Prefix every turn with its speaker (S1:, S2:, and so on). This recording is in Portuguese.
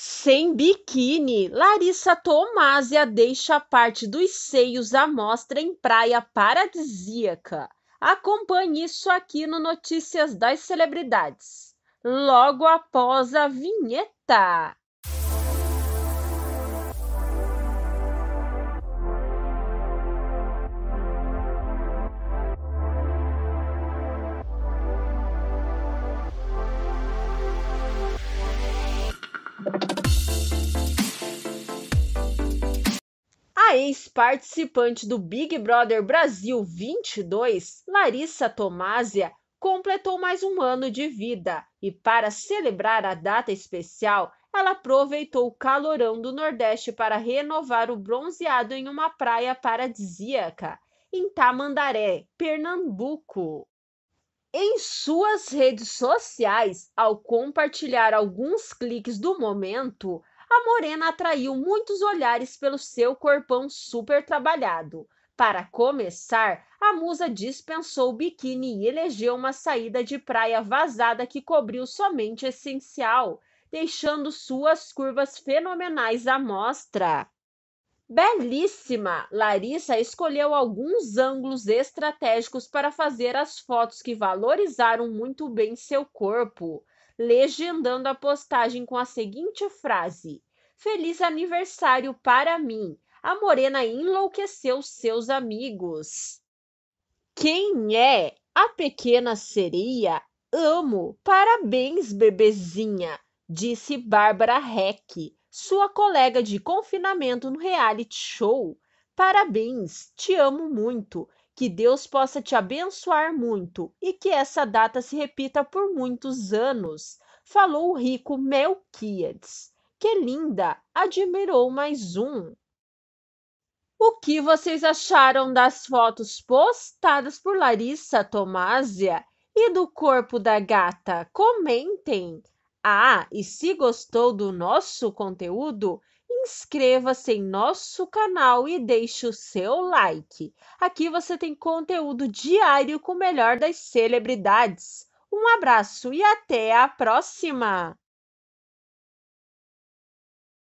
S1: sem biquíni, Larissa Tomásia deixa parte dos seios à mostra em praia paradisíaca. Acompanhe isso aqui no Notícias das Celebridades, logo após a vinheta. A ex-participante do Big Brother Brasil 22, Larissa Tomásia, completou mais um ano de vida e, para celebrar a data especial, ela aproveitou o calorão do Nordeste para renovar o bronzeado em uma praia paradisíaca, em Tamandaré, Pernambuco. Em suas redes sociais, ao compartilhar alguns cliques do momento, a morena atraiu muitos olhares pelo seu corpão super trabalhado. Para começar, a musa dispensou o biquíni e elegeu uma saída de praia vazada que cobriu somente o essencial, deixando suas curvas fenomenais à mostra. Belíssima! Larissa escolheu alguns ângulos estratégicos para fazer as fotos que valorizaram muito bem seu corpo legendando a postagem com a seguinte frase: Feliz aniversário para mim. A morena enlouqueceu seus amigos. Quem é a pequena sereia? Amo! Parabéns, bebezinha! Disse Bárbara Heck, sua colega de confinamento no reality show. Parabéns, te amo muito que Deus possa te abençoar muito e que essa data se repita por muitos anos, falou o rico Melquiades. Que linda! Admirou mais um. O que vocês acharam das fotos postadas por Larissa Tomásia e do corpo da gata? Comentem! Ah, e se gostou do nosso conteúdo, inscreva-se em nosso canal e deixe o seu like. Aqui você tem conteúdo diário com o melhor das celebridades. Um abraço e até a próxima!